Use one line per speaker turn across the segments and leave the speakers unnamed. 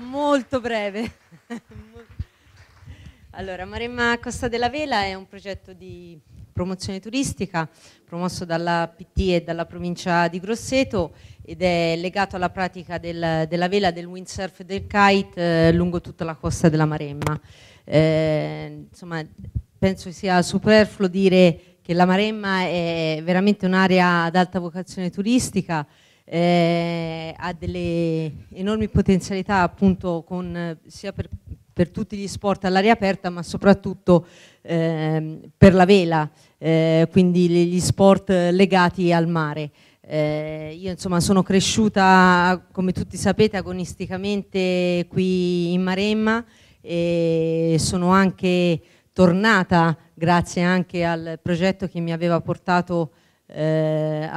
Molto breve. Allora, Maremma Costa della Vela è un progetto di promozione turistica promosso dalla PT e dalla provincia di Grosseto ed è legato alla pratica del, della vela, del windsurf e del kite eh, lungo tutta la costa della Maremma. Eh, insomma, penso sia superfluo dire che la Maremma è veramente un'area ad alta vocazione turistica eh, ha delle enormi potenzialità appunto con, eh, sia per, per, tutti gli sport all'aria aperta ma soprattutto eh, per la vela, eh, quindi gli sport legati al mare. Eh, io insomma sono cresciuta, come tutti sapete, agonisticamente qui in Maremma e sono anche tornata grazie anche al progetto che mi aveva portato eh,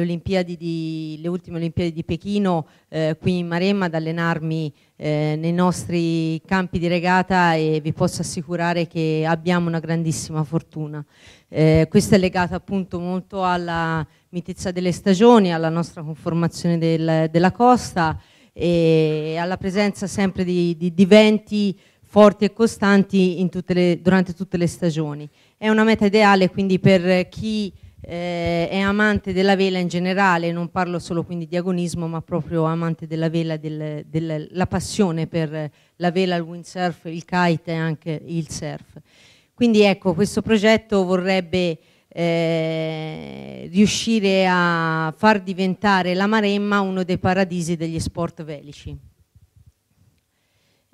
Olimpiadi di, le ultime Olimpiadi di Pechino eh, qui in Maremma ad allenarmi eh, nei nostri campi di regata e vi posso assicurare che abbiamo una grandissima fortuna. Eh, questo è legato appunto molto alla mitezza delle stagioni, alla nostra conformazione del, della costa e alla presenza sempre di, di, di venti forti e costanti tutte le, durante tutte le stagioni. È una meta ideale quindi per chi eh, è amante della vela in generale, non parlo solo quindi di agonismo, ma proprio amante della vela, del, della passione per la vela, il windsurf, il kite e anche il surf. Quindi ecco, questo progetto vorrebbe eh, riuscire a far diventare la Maremma uno dei paradisi degli sport velici.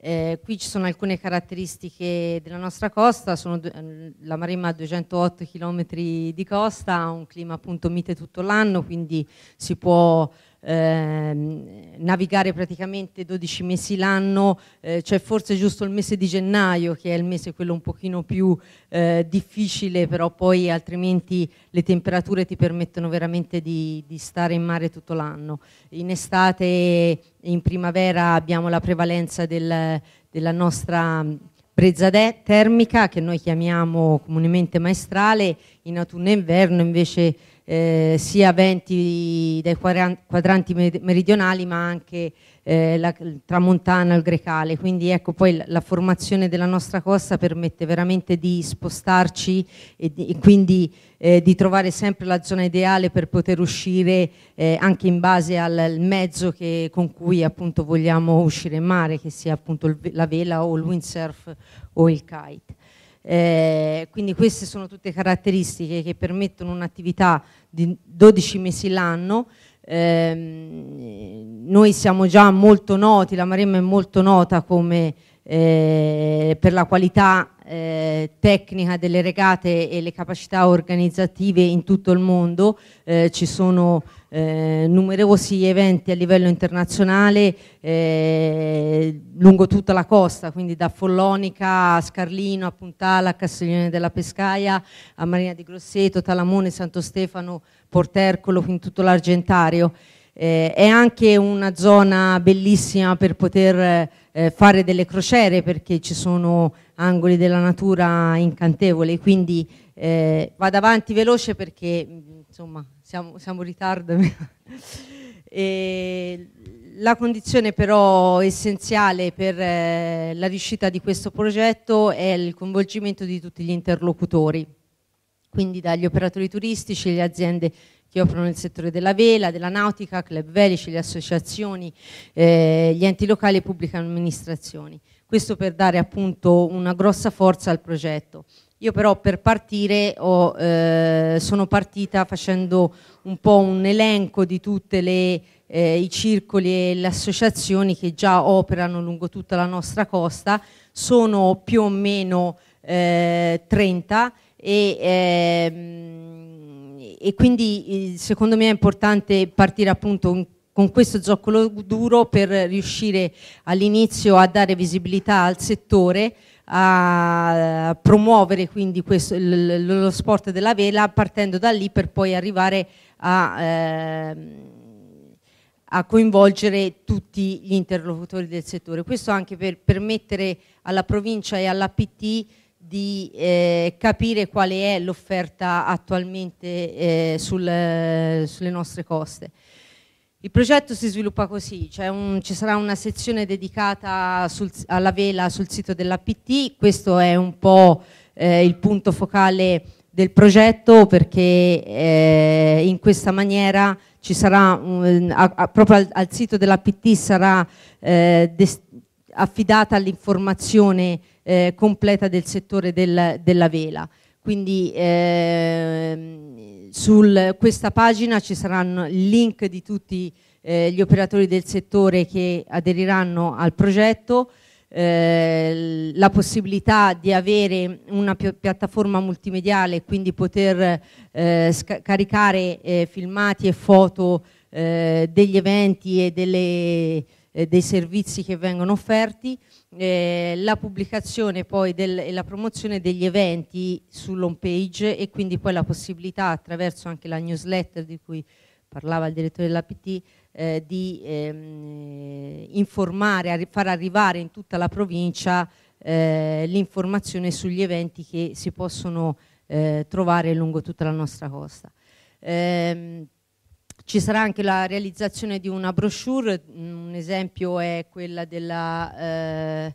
Eh, qui ci sono alcune caratteristiche della nostra costa, sono eh, la Maremma ha 208 km di costa, ha un clima appunto mite tutto l'anno, quindi si può Ehm, navigare praticamente 12 mesi l'anno, eh, c'è cioè forse giusto il mese di gennaio che è il mese quello un pochino più eh, difficile, però poi altrimenti le temperature ti permettono veramente di, di stare in mare tutto l'anno. In estate e in primavera abbiamo la prevalenza del, della nostra mm, brezza termica che noi chiamiamo comunemente maestrale, in autunno e inverno invece eh, sia venti dai quadranti meridionali ma anche eh, la tramontana, il grecale, quindi ecco poi la formazione della nostra costa permette veramente di spostarci e, di, e quindi eh, di trovare sempre la zona ideale per poter uscire eh, anche in base al mezzo che, con cui appunto vogliamo uscire in mare, che sia appunto il, la vela o il windsurf o il kite. Eh, quindi queste sono tutte caratteristiche che permettono un'attività di 12 mesi l'anno. Eh, noi siamo già molto noti, la Maremma è molto nota come, eh, per la qualità eh, tecnica delle regate e le capacità organizzative in tutto il mondo, eh, ci sono eh, numerosi eventi a livello internazionale eh, lungo tutta la costa, quindi da Follonica a Scarlino, a Puntala, a Castiglione della Pescaia, a Marina di Grosseto, Talamone, Santo Stefano, Portercolo, quindi tutto l'Argentario. Eh, è anche una zona bellissima per poter eh, fare delle crociere perché ci sono angoli della natura incantevole, quindi eh, vado avanti veloce perché insomma siamo, siamo in ritardo. la condizione però essenziale per eh, la riuscita di questo progetto è il coinvolgimento di tutti gli interlocutori, quindi dagli operatori turistici, le aziende che operano il settore della vela, della nautica, club velici, le associazioni, eh, gli enti locali e pubbliche amministrazioni questo per dare appunto una grossa forza al progetto. Io però per partire ho, eh, sono partita facendo un po' un elenco di tutti eh, i circoli e le associazioni che già operano lungo tutta la nostra costa, sono più o meno eh, 30 e, ehm, e, quindi eh, secondo me è importante partire appunto in con questo zoccolo duro per riuscire all'inizio a dare visibilità al settore, a promuovere quindi questo, lo sport della vela partendo da lì per poi arrivare a, eh, a coinvolgere tutti gli interlocutori del settore. Questo anche per permettere alla provincia e all'APT di eh, capire qual è l'offerta attualmente eh, sul, sulle nostre coste. Il progetto si sviluppa così, cioè un, ci sarà una sezione dedicata sul, alla vela sul sito dell'APT, questo è un po' eh, il punto focale del progetto perché eh, in questa maniera ci sarà, un, a, a, proprio al, al sito dell'APT sarà eh, des, affidata l'informazione eh, completa del settore del, della vela quindi eh, su questa pagina ci saranno il link di tutti eh, gli operatori del settore che aderiranno al progetto, eh, la possibilità di avere una pi piattaforma multimediale, quindi poter eh, caricare eh, filmati e foto eh, degli eventi e delle eh, dei servizi che vengono offerti, eh, la pubblicazione poi del, e la promozione degli eventi sull'home page e quindi poi la possibilità attraverso anche la newsletter di cui parlava il direttore dell'APT eh, di ehm, eh, informare, far arrivare in tutta la provincia eh, l'informazione sugli eventi che si possono eh, trovare lungo tutta la nostra costa. Eh, ci sarà anche la realizzazione di una brochure, mm, un esempio è quella della... Eh,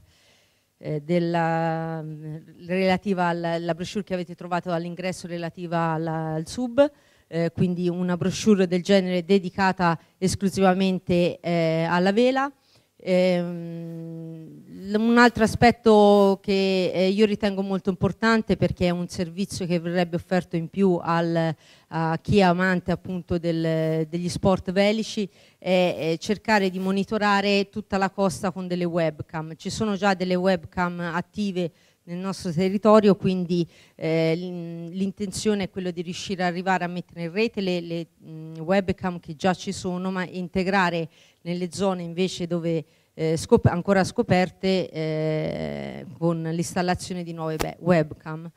eh della, mm, relativa alla, brochure che avete trovato all'ingresso relativa alla, al sub, eh, quindi una brochure del genere dedicata esclusivamente eh, alla vela. Ehm, un altro aspetto che eh, io ritengo molto importante perché è un servizio che verrebbe offerto in più al, a chi è amante appunto del, degli sport velici è, è cercare di monitorare tutta la costa con delle webcam. Ci sono già delle webcam attive nel nostro territorio, quindi eh, l'intenzione è quella di riuscire ad arrivare a mettere in rete le, le mh, mm, webcam che già ci sono, ma integrare nelle zone invece dove eh, scop ancora scoperte eh, con l'installazione di nuove webcam.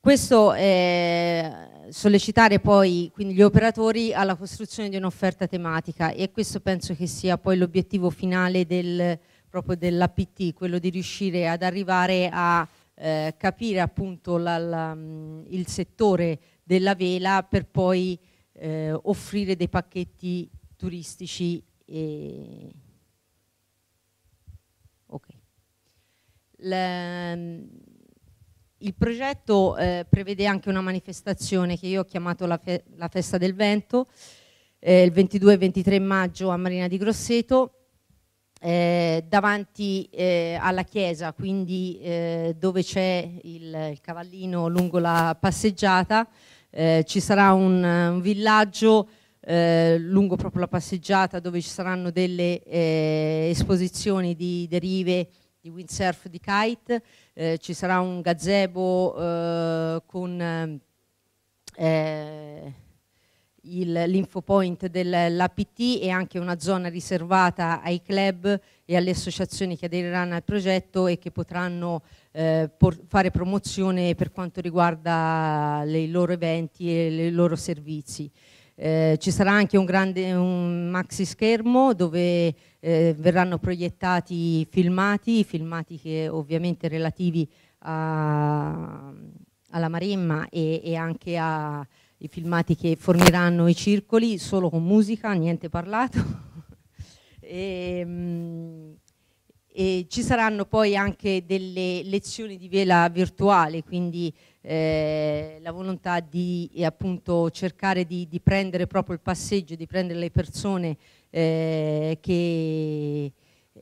Questo è eh, sollecitare poi gli operatori alla costruzione di un'offerta tematica e questo penso che sia poi l'obiettivo finale del, proprio dell'APT, quello di riuscire ad arrivare a eh, capire appunto la, la, mm, il settore della vela per poi eh, offrire dei pacchetti turistici e, Ehm, il progetto eh, prevede anche una manifestazione che io ho chiamato la, fe la Festa del Vento, eh, il 22 e 23 maggio a Marina di Grosseto, eh, davanti eh, alla chiesa, quindi eh, dove c'è il, il, cavallino lungo la passeggiata, eh, ci sarà un, un villaggio lungo proprio la passeggiata dove ci saranno delle esposizioni di derive di windsurf di kite, eh, ci sarà un gazebo eh, con eh, l'infopoint dell'APT e anche una zona riservata ai club e alle associazioni che aderiranno al progetto e che potranno eh, fare promozione per quanto riguarda i loro eventi e i loro servizi. Eh, ci sarà anche un, grande, un maxi schermo dove eh, verranno proiettati filmati, filmati che ovviamente relativi a, alla Maremma e, e anche ai filmati che forniranno i circoli, solo con musica, niente parlato. e, ehm, mh, e ci saranno poi anche delle lezioni di vela virtuale, quindi eh, la volontà di eh, appunto cercare di, di, prendere proprio il passeggio, di prendere le persone eh, che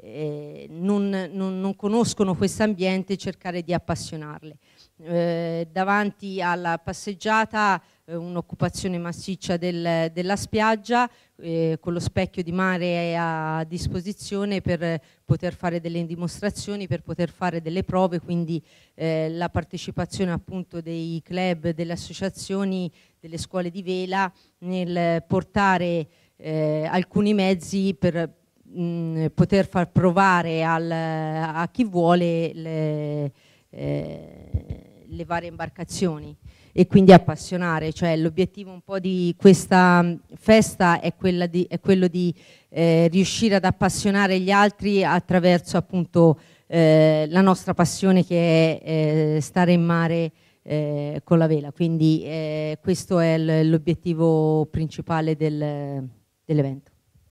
eh, non, non, non, conoscono questo ambiente e cercare di appassionarle. Eh, davanti alla passeggiata eh, un'occupazione massiccia del, della spiaggia eh, con lo specchio di mare a disposizione per poter fare delle dimostrazioni, per poter fare delle prove, quindi eh, la partecipazione appunto dei club, delle associazioni, delle scuole di vela nel portare eh, alcuni mezzi per mm, poter far provare al, a chi vuole le, eh, le varie imbarcazioni e quindi appassionare, cioè l'obiettivo un po' di questa mm, festa è, quella di, è quello di eh, riuscire ad appassionare gli altri attraverso appunto eh, la nostra passione che è eh, stare in mare eh, con la vela, quindi eh, questo è l'obiettivo principale del, dell'evento.